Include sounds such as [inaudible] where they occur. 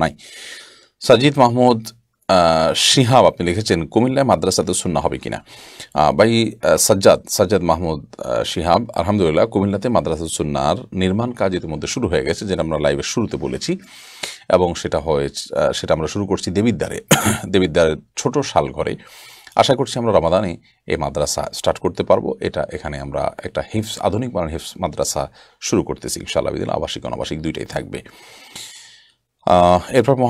নাই সাজিদ মাহমুদ শিহাব আপনি লিখেছেন কুমিল্লায় মাদ্রাসাতে সুন্না হবে কিনা ভাই সাজ্জাদ সাজ্জাদ মাহমুদ শিহাব আলহামদুলিল্লাহ কুমিল্লাতে মাদ্রাসা সুন্নার নির্মাণ কাজ ইতিমধ্যে শুরু হয়ে গেছে যেটা আমরা লাইভের শুরুতে বলেছি এবং সেটা হয়ে সেটা আমরা শুরু করছি দেবিদ্বারে [coughs] দেবিদ্বারের ছোট শালঘরে আশা করছি আমরা রমাদানে এই মাদ্রাসা স্টার্ট করতে পারবো এটা এখানে আমরা একটা হিফস আধুনিক মানের হিফস মাদ্রাসা শুরু করতেছি ইনশাল্লাহ আবাসিক অনাবাসিক দুইটাই থাকবে এরপর